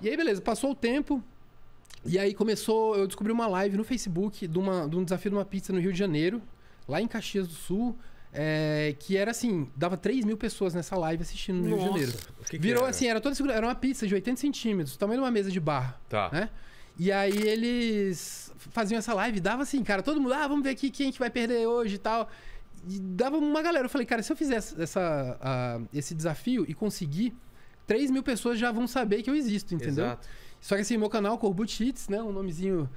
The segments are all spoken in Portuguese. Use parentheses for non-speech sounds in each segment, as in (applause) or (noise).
E aí, beleza, passou o tempo. E aí começou, eu descobri uma live no Facebook de, uma, de um desafio de uma pizza no Rio de Janeiro, lá em Caxias do Sul. É, que era assim, dava 3 mil pessoas nessa live assistindo no Nossa, Rio de Janeiro. Que Virou era? assim, era toda segura, era uma pizza de 80 centímetros, tamanho de uma mesa de bar. Tá. Né? E aí eles faziam essa live, dava assim, cara, todo mundo, ah, vamos ver aqui quem que vai perder hoje e tal. E dava uma galera. Eu falei, cara, se eu fizesse essa, uh, esse desafio e conseguir 3 mil pessoas já vão saber que eu existo, entendeu? Exato. Só que assim, meu canal, Corbut Hits, né? Um nomezinho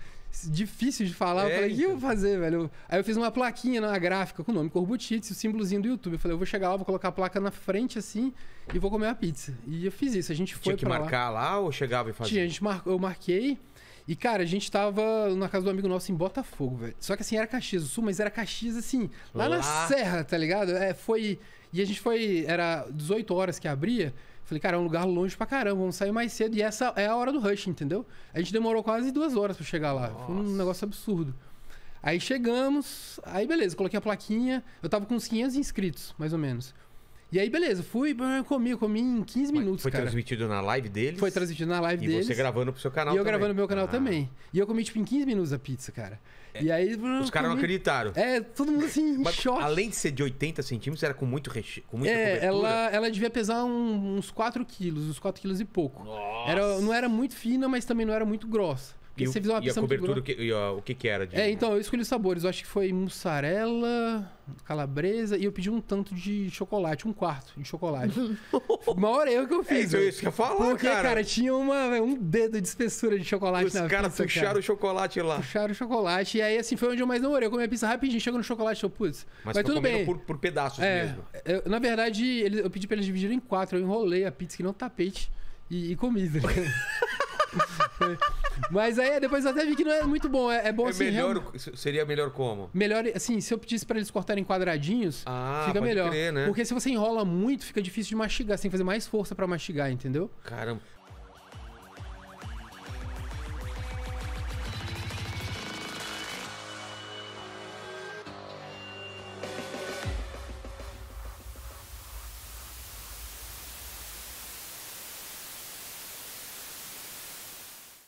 difícil de falar. É, eu falei, o que eu vou então. fazer, velho? Aí eu fiz uma plaquinha na gráfica com o nome Corbut Hits, o símbolozinho do YouTube. Eu falei, eu vou chegar lá, vou colocar a placa na frente assim e vou comer a pizza. E eu fiz isso. A gente foi Tinha que marcar lá. lá ou chegava e fazia? Tinha, a gente mar... eu marquei. E, cara, a gente tava na casa do amigo nosso em Botafogo, velho. Só que assim, era Caxias do Sul, mas era Caxias, assim, lá, lá. na Serra, tá ligado? É, foi. E a gente foi. Era 18 horas que abria. Falei, cara, é um lugar longe pra caramba, vamos sair mais cedo. E essa é a hora do rush, entendeu? A gente demorou quase duas horas pra chegar lá. Nossa. Foi um negócio absurdo. Aí chegamos, aí beleza, coloquei a plaquinha. Eu tava com uns 500 inscritos, mais ou menos. E aí, beleza, fui, comi, comi em 15 minutos. Foi cara. transmitido na live deles? Foi transmitido na live e deles. E você gravando pro seu canal E eu gravando no meu canal ah. também. E eu comi, tipo, em 15 minutos a pizza, cara. É. E aí. Os caras não acreditaram. É, todo mundo assim, em choque. Além de ser de 80 centímetros, era com muito recheio. Com muita é, cobertura. Ela, ela devia pesar um, uns 4 quilos, uns 4 quilos e pouco. Nossa. Era, não era muito fina, mas também não era muito grossa. Porque e você fez uma e a é cobertura, que, e o que que era? De... É, então, eu escolhi os sabores. Eu acho que foi mussarela, calabresa e eu pedi um tanto de chocolate, um quarto de chocolate. (laughs) o maior erro que eu é fiz. É isso, que eu falo, Porque, cara. cara, tinha uma, um dedo de espessura de chocolate os na cara pizza, puxaram cara. o chocolate lá. Puxaram o chocolate. E aí, assim, foi onde eu mais namorei. Eu comi a pizza rapidinho, chego no chocolate e putz. Mas, mas tudo bem. Por, por pedaços é, mesmo. Eu, na verdade, eu pedi pra eles dividirem em quatro. Eu enrolei a pizza que não tapete e, e comida. (laughs) (laughs) Mas aí depois eu até vi que não é muito bom. É, é bom é assim. Melhor, Seria melhor como? Melhor, assim, se eu pedisse para eles cortarem quadradinhos, ah, fica melhor. Crer, né? Porque se você enrola muito, fica difícil de mastigar. Você tem que fazer mais força para mastigar, entendeu? Caramba.